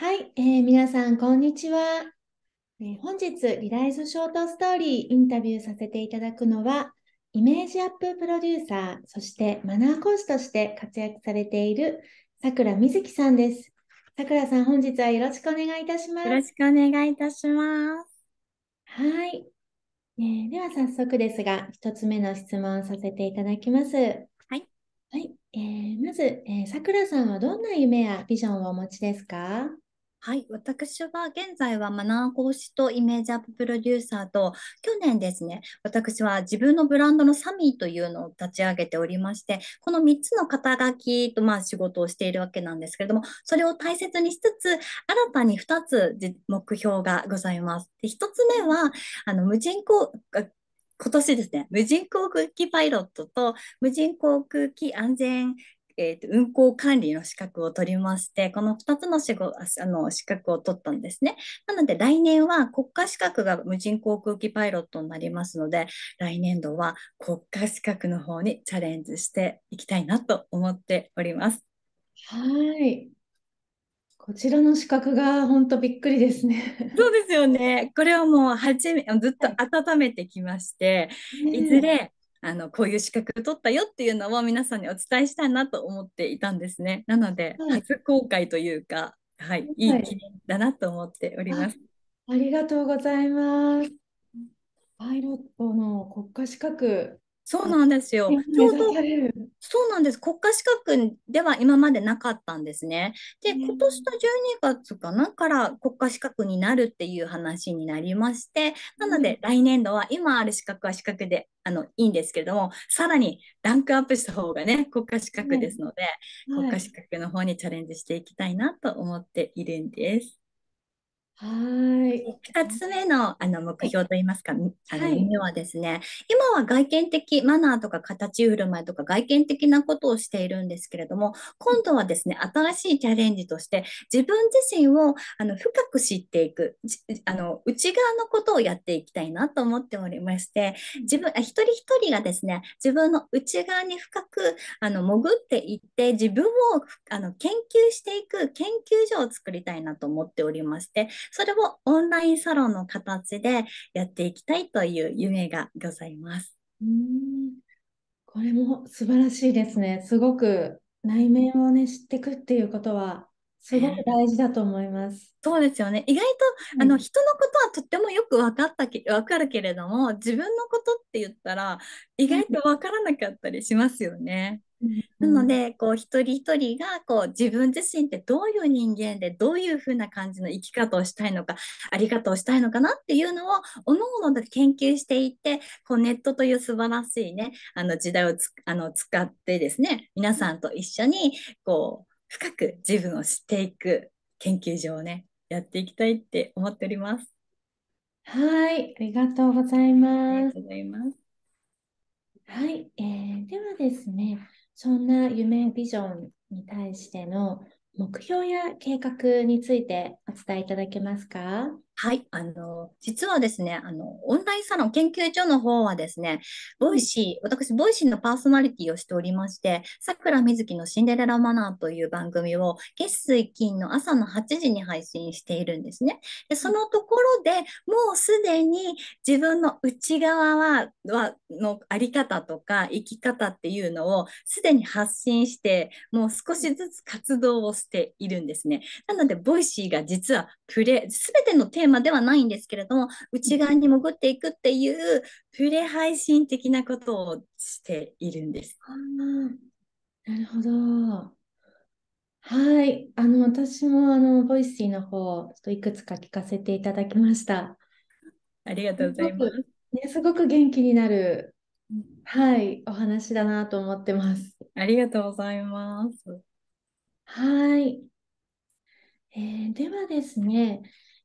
はい、えー、皆さん、こんにちは、えー、本日、リライズショートストーリーインタビューさせていただくのは、イメージアッププロデューサー、そしてマナー講師として活躍されているさくらみずきさんです。さくらさん、本日はよろしくお願いいたします。よろしくお願いいたします。はい、えー、では早速ですが、1つ目の質問させていただきます。はい。はい、えー、まず、えさくらさんはどんな夢やビジョンをお持ちですかはい、私は現在はマナー講師とイメージアッププロデューサーと去年ですね、私は自分のブランドのサミーというのを立ち上げておりまして、この3つの肩書きとまあ仕事をしているわけなんですけれども、それを大切にしつつ、新たに2つ目標がございます。で1つ目はあの無人工今年ですね、無人航空機パイロットと無人航空機安全えーと、運行管理の資格を取りまして、この2つの仕事あの資格を取ったんですね。なので来年は国家資格が無人航空機パイロットになりますので、来年度は国家資格の方にチャレンジしていきたいなと思っております。はい。こちらの資格が本当びっくりですね。そうですよね。これはもうはじめずっと温めてきまして、ね、いずれあのこういう資格取ったよっていうのを皆さんにお伝えしたいなと思っていたんですね。なので、はい、初公開というか、はい、いい記念だなと思っております。ありがとうございます。パイロットの国家資格。そうなんですよ。ちょうどです。国家資格では今までなかったんですね。で、今年の12月かなから国家資格になるっていう話になりまして、なので来年度は今ある資格は資格であのいいんですけれども、さらにランクアップした方がね、国家資格ですので、はいはい、国家資格の方にチャレンジしていきたいなと思っているんです。はい。2つ目の、あの目標といいますか、あの夢はですね、今は外見的マナーとか形振る舞いとか外見的なことをしているんですけれども、今度はですね、新しいチャレンジとして自分自身をあの深く知っていく、あの内側のことをやっていきたいなと思っておりまして、自分一人一人がですね、自分の内側に深くあの潜っていって、自分をあの研究していく研究所を作りたいなと思っておりまして、それをオンラインサロンの形でやっていきたいという夢がございます。うんこれも素晴らしいですね。すごく内面をね、知ってくっていうことはすごく大事だと思います。そうですよね。意外と、うん、あの人のことはとってもよく分かったけ分かるけれども、自分のことって言ったら意外と分からなかったりしますよね。なのでこう一人一人がこう自分自身ってどういう人間でどういうふうな感じの生き方をしたいのかありがとうしたいのかなっていうのをおのおので研究していってこうネットという素晴らしい、ね、あの時代をあの使ってですね皆さんと一緒にこう深く自分を知っていく研究所をねやっていきたいって思っております。はい、ありがとうございます。ありがとうございます。はい、えー、ではですね、そんな夢、ビジョンに対しての目標や計画についてお伝えいただけますかはい、あの、実はですね、あの、オンラインサロン研究所の方はですね、ボイシー、私、ボイシーのパーソナリティをしておりまして、さくらみずきのシンデレラマナーという番組を、月水金の朝の8時に配信しているんですね。で、そのところでもうすでに自分の内側は、はのあり方とか生き方っていうのをすでに発信して、もう少しずつ活動をしているんですね。なので、ボイシーが実はプレ、すべてのテーママではないんですけれども、内側に潜っていくっていう、プレ配信的なことをしているんです。なるほど。はい、あの私もあのボイシーの方、ちょっといくつか聞かせていただきました。ありがとうございます。すご,、ね、すごく元気になる、はい、お話だなと思ってます。ありがとうございます。はい、えー、ではですね、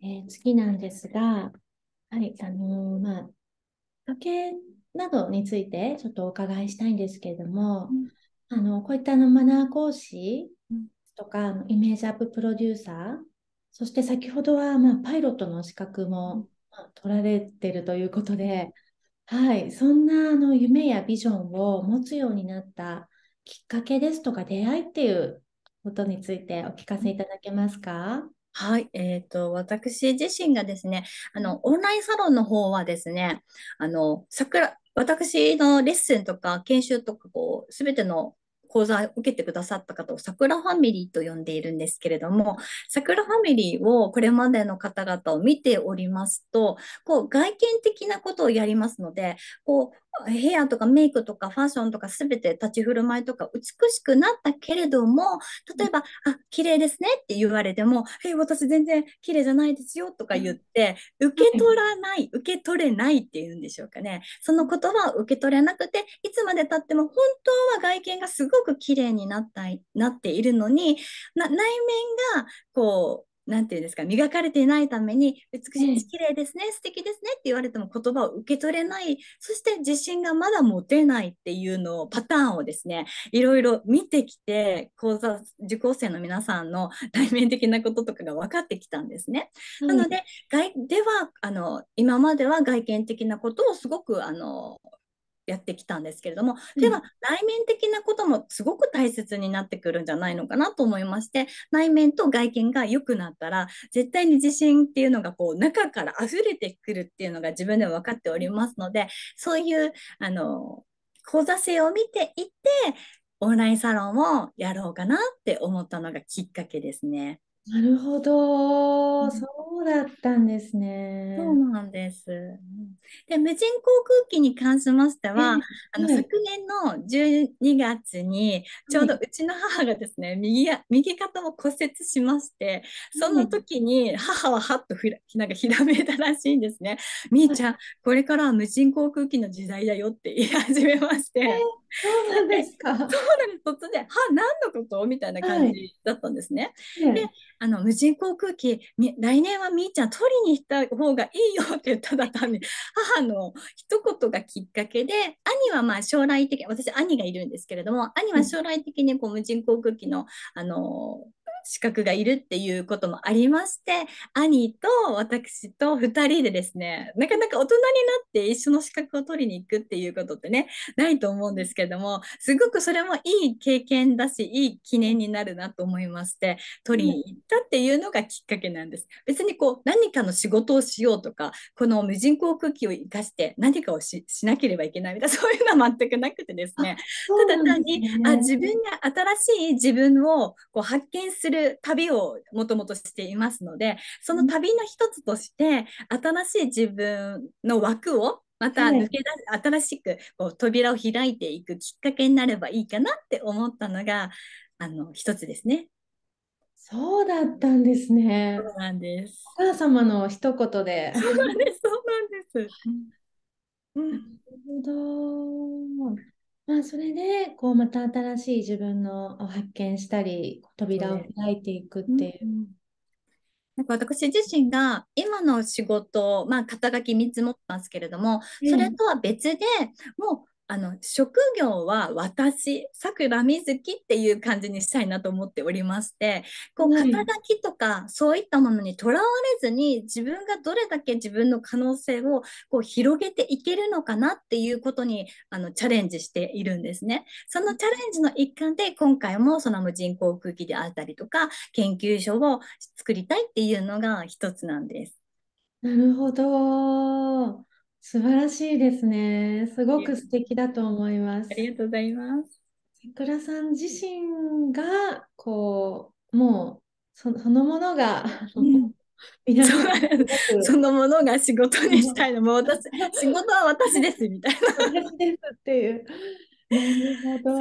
えー、次なんですが、はい、あのー、まあ、家計などについてちょっとお伺いしたいんですけれども、うん、あのこういったあのマナー講師とか、うん、イメージアッププロデューサー、そして先ほどは、まあ、パイロットの資格も、まあ、取られてるということで、はい、そんなあの夢やビジョンを持つようになったきっかけですとか出会いっていうことについてお聞かせいただけますか。はい、えー、と、私自身がですね、あの、オンラインサロンの方はですね、あの、桜、私のレッスンとか研修とか、こう、すべての講座を受けてくださった方を桜ファミリーと呼んでいるんですけれども、桜ファミリーをこれまでの方々を見ておりますと、こう外見的なことをやりますので、こうヘアとかメイクとかファッションとか全て立ち振る舞いとか美しくなったけれども例えば「あ綺麗ですね」って言われても「え私全然綺麗じゃないですよ」とか言って受け取らない受け取れないっていうんでしょうかねその言葉を受け取れなくていつまでたっても本当は外見がすごく綺麗になったなっているのに内面がこうなんていうんですか磨かれていないために美しい綺麗ですね、うん、素敵ですねって言われても言葉を受け取れないそして自信がまだ持てないっていうのをパターンをですねいろいろ見てきて講座受講生の皆さんの 対面的なこととかが分かってきたんですね。うん、なので外ではあの今までは外見的なことをすごくあのやってきたんですけれども、では、内面的なこともすごく大切になってくるんじゃないのかなと思いまして内面と外見が良くなったら絶対に自信っていうのがこう中から溢れてくるっていうのが自分でも分かっておりますのでそういうあの講座性を見ていってオンラインサロンをやろうかなって思ったのがきっかけですね。なるほど、うん、そうだったんですね。そうなんです。で、無人航空機に関しましては、えー、あの、はい、昨年の12月に、ちょうどうちの母がですね、はい、右や右肩を骨折しまして、その時に母ははっとひらなんかひらめいたらしいんですね。みーちゃん、これからは無人航空機の時代だよって言い始めまして。えーそうなんですか。そうなんです突然「は何のこと?」みたいな感じだったんですね。はい、であの無人航空機来年はみーちゃん取りに行った方がいいよって言っただった母の一言がきっかけで兄はまあ将来的私兄がいるんですけれども兄は将来的にこう無人航空機のあの資格がいるっていうこともありまして兄と私と2人でですねなかなか大人になって一緒の資格を取りに行くっていうことってねないと思うんですけどもすごくそれもいい経験だしいい記念になるなと思いまして取りに行ったっていうのがきっかけなんです。別にこう何かの仕事をしようとかこの無人航空機を生かして何かをしなければいけないみたいな そういうのは全くなくてですね、ね、ただ単にあ自分が新しい自分をこう発見するる旅をもともとしていますのでその旅の一つとして新しい自分の枠をまた抜け出、はい、新しくこう扉を開いていくきっかけになればいいかなって思ったのがあの一つですね。そうだったんですね。そうなんです。お母様の一言で。そうなんです。そうなんです。うん、なるほど。まあ、それでこうまた新しい自分のを発見したり扉を開いていくっていう。なんか私自身が今の仕事、まあ、肩書き3つ持ってますけれども、それとは別でもうあの職業は私さくらみずきっていう感じにしたいなと思っておりましてこう肩書きとかそういったものにとらわれずに自分がどれだけ自分の可能性をこう広げていけるのかなっていうことにあのチャレンジしているんですね。そのチャレンジの一環で今回もその無人航空機であったりとか研究所を作りたいっていうのが一つなんです。なるほど。素晴らしいですね。すごく素敵だと思います。ありがとうございます。桜さん自身がこうもうそそのものが、うんそのものが仕事にしたいのも私 仕事は私ですみたいな。私ですっていうそ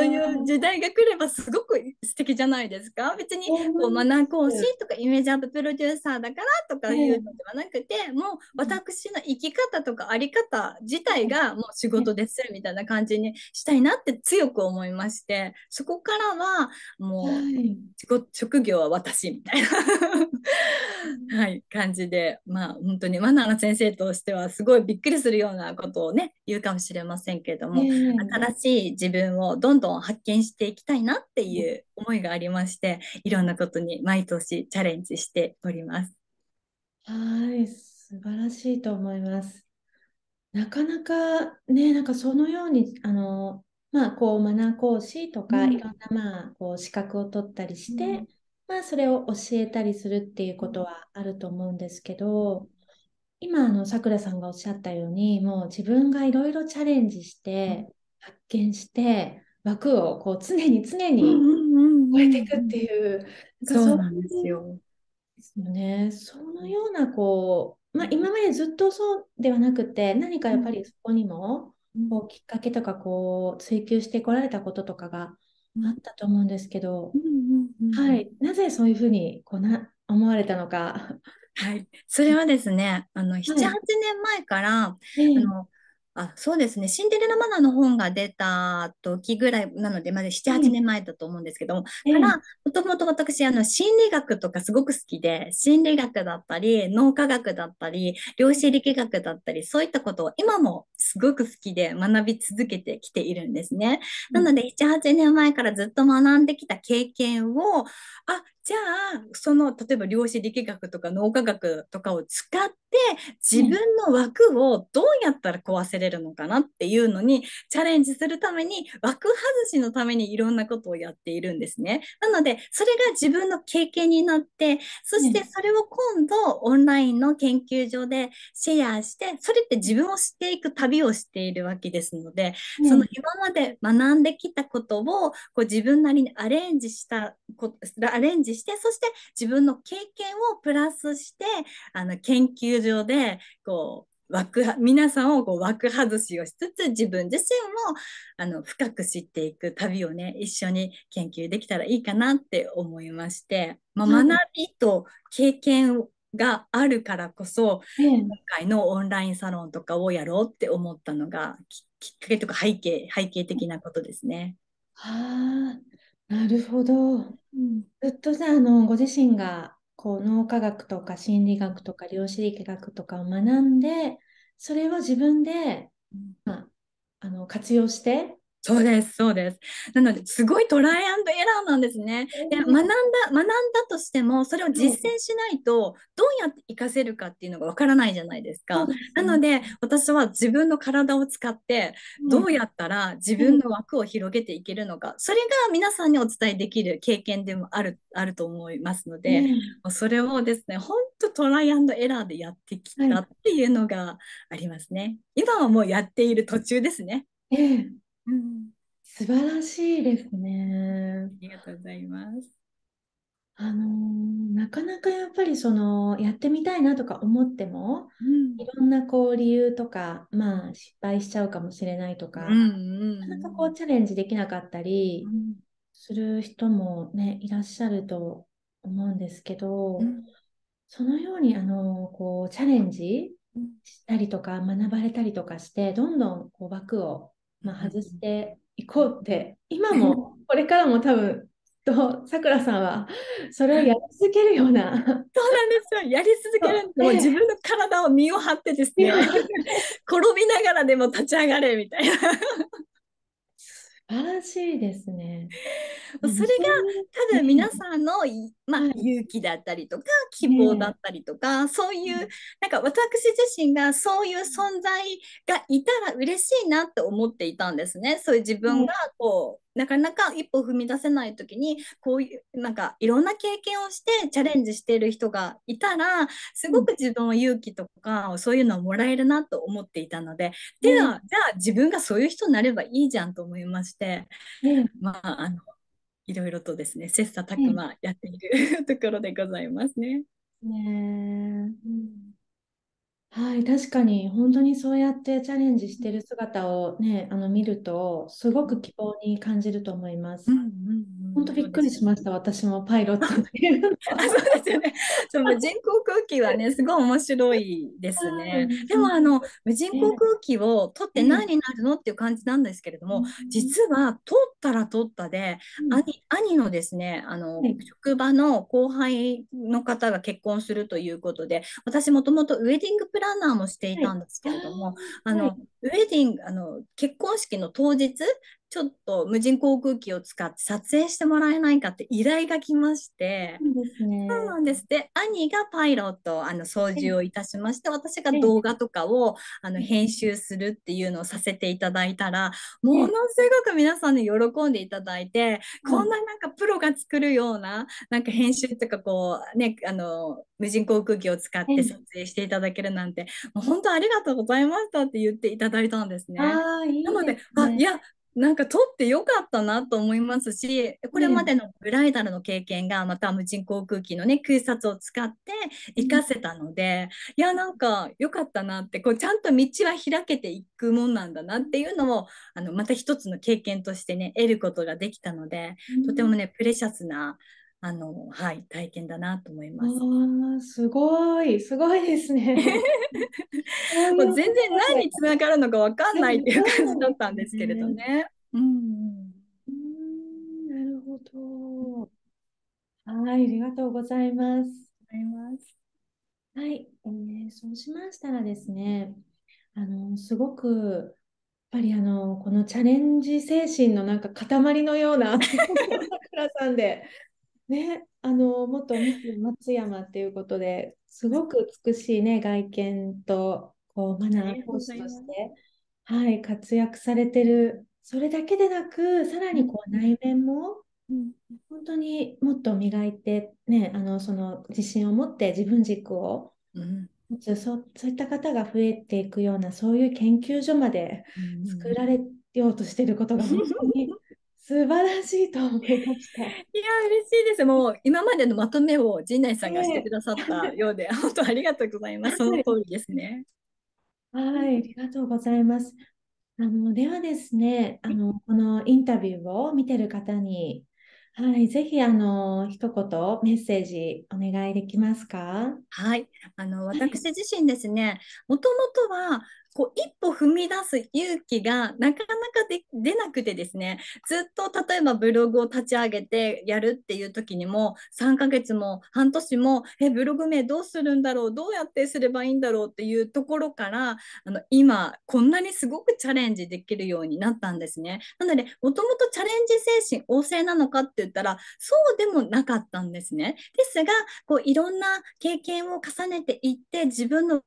ういう時代が来ればすごく素敵じゃないですか別にこうマナー講師とかイメージアッププロデューサーだからとかいうのではなくて、もう私の生き方とか在り方自体がもう仕事ですみたいな感じにしたいなって強く思いましてそこからはもう、職業は私みたいなはい、感じでまあ本当にマナーの先生としてはすごいびっくりするようなことをね言うかもしれませんけども、新しい自分をどんどん発見していきたいなっていう思いがありましていろんなことに毎年チャレンジしております。はい素晴らしいと思います。なかなかねなんかそのようにあのまあこうマナー講師とか、うん、いろんなまあこう資格を取ったりして、うん、まあそれを教えたりするっていうことはあると思うんですけど。今あのさくらさんがおっしゃったようにもう自分がいろいろチャレンジして、発見して枠をこう常に常に超えていくっていう,、そうなんですよ。ですよね。そのようなこう、まあ、今までずっとそうではなくて何かやっぱりそこにもこうきっかけとかこう追求してこられたこととかがあったと思うんですけど、はい、なぜそういうふうにこうな思われたのか。はい、それはですね、あの7、8年前から、はい、あのあ、そうですね。シンデレラマナーの本が出た時ぐらいなので、まだ7、8年前だと思うんですけども、から、もともと私、あの、心理学とかすごく好きで、心理学だったり、脳科学だったり、量子力学だったり、そういったことを今もすごく好きで学び続けてきているんですね。なので、7、8年前からずっと学んできた経験を、あ、じゃあその例えば量子力学とか脳科学とかを使って自分の枠をどうやったら壊せれるのかなっていうのにチャレンジするために枠外しのためにいろんなことをやっているんですね。なのでそれが自分の経験になってそしてそれを今度オンラインの研究所でシェアしてそれって自分を知っていく旅をしているわけですので、その今まで学んできたことをこう自分なりにアレンジしたアレンジ示してそして自分の経験をプラスしてあの研究所でこう枠皆さんをこう枠外しをしつつ自分自身もあの深く知っていく旅をね一緒に研究できたらいいかなって思いまして、まあ、学びと経験があるからこそ、今回のオンラインサロンとかをやろうって思ったのがきっかけとか背景背景的なことですね。はあなるほど。ずうん。っとじゃあ、あの、ご自身が、こう、脳科学とか心理学とか量子力学とかを学んで、それを自分で、まあ、あの、活用して、そうです、そうです。なので、すごいトライアンドエラーなんですね。で、学んだ、学んだとしても、それを実践しないと、どうやって活かせるかっていうのがわからないじゃないですか。なので、私は自分の体を使って、どうやったら自分の枠を広げていけるのか、それが皆さんにお伝えできる経験でもある、あると思いますので、うん、それをですね、本当トライアンドエラーでやってきたっていうのがありますね。今はもうやっている途中ですね。うん、素晴らしいですね。ありがとうございます。あのー、なかなかやっぱりそのやってみたいなとか思っても、うん、いろんなこう理由とか、まあ、失敗しちゃうかもしれないとか、うんうん、なかなかこうチャレンジできなかったりする人も、ね、いらっしゃると思うんですけど、うん、そのようにあのー、こうチャレンジしたりとか学ばれたりとかしてどんどんこう枠をまあ、外していこうって、今も これからも多分とさくらさんはそれをやり続けるような そうなんですよやり続けるもう自分の体を身を張ってですね 転びながらでも立ち上がれみたいな素晴らしいですねそれが多分皆さんのまあ、勇気だったりとか希望だったりとか、うん、そういうなんか私自身がそういう存在がいたら嬉しいなって思っていたんですね。そういう自分がこう、うん、なかなか一歩踏み出せない時にこういうなんかいろんな経験をしてチャレンジしている人がいたらすごく自分は勇気とか、そういうのをもらえるなと思っていたので、では、じゃあ自分がそういう人になればいいじゃんと思いまして、まああのいろいろとですね切磋琢磨やっている、うん、ところでございますね。ねはい、確かに本当にそうやってチャレンジしてる姿をね、あの見ると、すごく希望に感じると思います。本当びっくりしました、私もパイロットっいうのあ、は。そうですよね。その無人航空機はね、すごい面白いですね。でもあの無人航空機を取って何になるのっていう感じなんですけれども、実は取ったら取ったで、兄、兄のですね、あの職場の後輩の方が結婚するということで、私もともとウェディングプランナーもしていたんですけれども、はい、あの、はい、ウェディングあの結婚式の当日ちょっと無人航空機を使って撮影してもらえないかって依頼が来まして、ね、そうなんですで兄がパイロットあの操縦をいたしまして私が動画とかをあの編集するっていうのをさせていただいたらものすごく皆さんに喜んでいただいてこんななんかプロが作るようななんか編集とかこうねあの無人航空機を使って撮影していただけるなんて、もう本当ありがとうございましたって言っていただいたんですね。いいすねなのであいやなんか取ってよかったなと思いますし、これまでのブライダルの経験がまた無人航空機のね、空撮を使って活かせたので、うん、いや、なんか良かったなって、こうちゃんと道は開けていくもんなんだなっていうのを、あの、また一つの経験としてね、得ることができたので、とてもね、プレシャスな、あの、はい、体験だなと思います。あすごい、すごいですね。もう全然何につながるのかわかんないっていう感じだったんですけれどね。うん、うん、なるほど。はい、ありがとうございます。はい、えー、そうしましたらですね、あのすごくやっぱりあのこのチャレンジ精神のなんか塊のような さんでね、あの元松山っていうことですごく美しいね外見とこうマナー講師として、はい、活躍されてるそれだけでなくさらにこう内面も、うん、本当にもっと磨いて、ね、あのその自信を持って自分軸を持つ、うん、そうそういった方が増えていくようなそういう研究所まで作られようとしてることが本当に素晴らしいと思いました。いや、嬉しいです。もう、今までのまとめを陣内さんがしてくださったようで、本当ありがとうございます。その通りですね。はい、ありがとうございます。あの、ではですね、あの、このインタビューを見てる方に、はい、ぜひあの一言メッセージお願いできますか。はい、あの私自身ですね、もともとはこう一歩踏み出す勇気がなかなか出なくてですねずっと例えばブログを立ち上げてやるっていう時にも3ヶ月も半年もえブログ名どうするんだろうどうやってすればいいんだろうっていうところからあの今こんなにすごくチャレンジできるようになったんですね。なのでもともとチャレンジ精神旺盛なのかって言ったらそうでもなかったんですね。ですがこういろんな経験を重ねていって自分の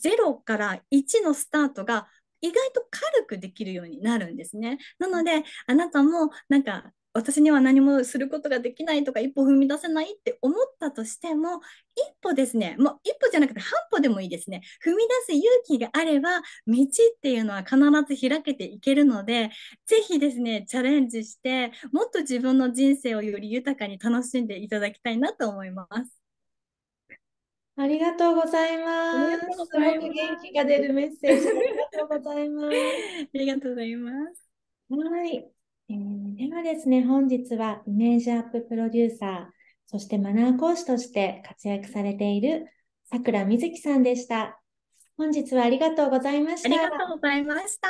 0から1のスタートが意外と軽くできるようになるんですね。なのであなたもなんか私には何もすることができないとか一歩踏み出せないって思ったとしても一歩ですねもう一歩じゃなくて半歩でもいいですね踏み出す勇気があれば道っていうのは必ず開けていけるので是非ですねチャレンジしてもっと自分の人生をより豊かに楽しんでいただきたいなと思います。ありがとうございます。すごく元気が出るメッセージ。ありがとうございます。ありがとうございます。はい、えー。ではですね、本日はイメージアッププロデューサー、そしてマナー講師として活躍されているさくらみずきさんでした。本日はありがとうございました。ありがとうございました。